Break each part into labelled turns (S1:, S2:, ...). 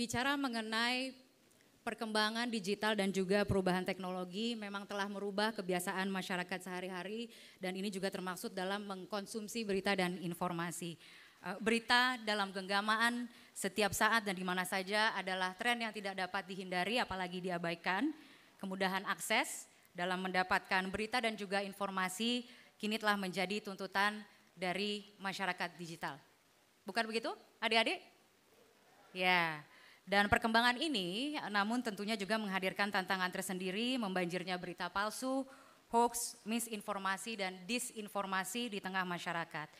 S1: bicara mengenai perkembangan digital dan juga perubahan teknologi memang telah merubah kebiasaan masyarakat sehari-hari dan ini juga termasuk dalam mengkonsumsi berita dan informasi. Eh, berita dalam genggaman setiap saat dan di mana saja adalah tren yang tidak dapat dihindari apalagi diabaikan. Kemudahan akses dalam mendapatkan berita dan juga informasi kini telah menjadi tuntutan dari masyarakat digital. Bukan begitu adik-adik? Ya. Yeah. Dan perkembangan ini namun tentunya juga menghadirkan tantangan tersendiri, membanjirnya berita palsu, hoax, misinformasi, dan disinformasi di tengah masyarakat.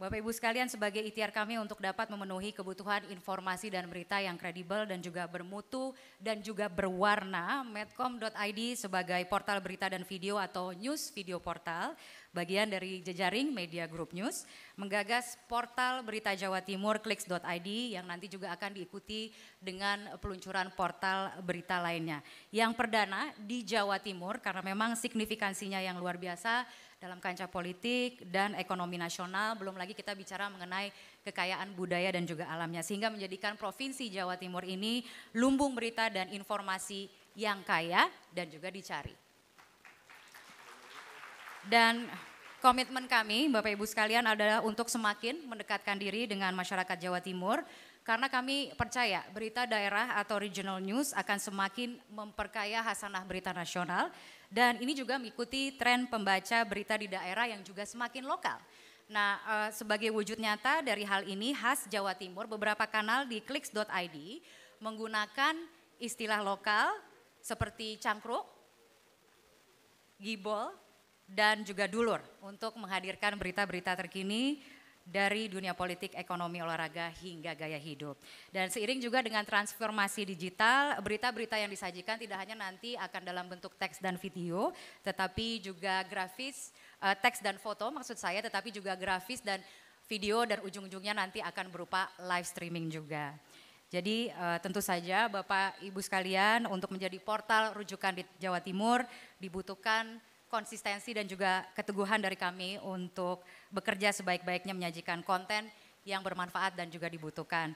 S1: Bapak Ibu sekalian sebagai ikhtiar kami untuk dapat memenuhi kebutuhan informasi dan berita yang kredibel dan juga bermutu dan juga berwarna, medcom.id sebagai portal berita dan video atau news video portal, bagian dari jejaring media group news, menggagas portal berita Jawa Timur clicks.id yang nanti juga akan diikuti dengan peluncuran portal berita lainnya. Yang perdana di Jawa Timur karena memang signifikansinya yang luar biasa, dalam kancah politik dan ekonomi nasional, belum lagi kita bicara mengenai kekayaan budaya dan juga alamnya sehingga menjadikan provinsi Jawa Timur ini lumbung berita dan informasi yang kaya dan juga dicari. Dan komitmen kami Bapak Ibu sekalian adalah untuk semakin mendekatkan diri dengan masyarakat Jawa Timur karena kami percaya berita daerah atau regional news akan semakin memperkaya hasanah berita nasional dan ini juga mengikuti tren pembaca berita di daerah yang juga semakin lokal. Nah, eh, sebagai wujud nyata dari hal ini khas Jawa Timur, beberapa kanal di kliks.id menggunakan istilah lokal seperti cangkruk, gibol, dan juga dulur untuk menghadirkan berita-berita terkini dari dunia politik, ekonomi, olahraga hingga gaya hidup. Dan seiring juga dengan transformasi digital, berita-berita yang disajikan tidak hanya nanti akan dalam bentuk teks dan video, tetapi juga grafis, uh, teks dan foto maksud saya, tetapi juga grafis dan video dan ujung-ujungnya nanti akan berupa live streaming juga. Jadi uh, tentu saja Bapak Ibu sekalian untuk menjadi portal rujukan di Jawa Timur dibutuhkan konsistensi dan juga keteguhan dari kami untuk bekerja sebaik-baiknya menyajikan konten yang bermanfaat dan juga dibutuhkan.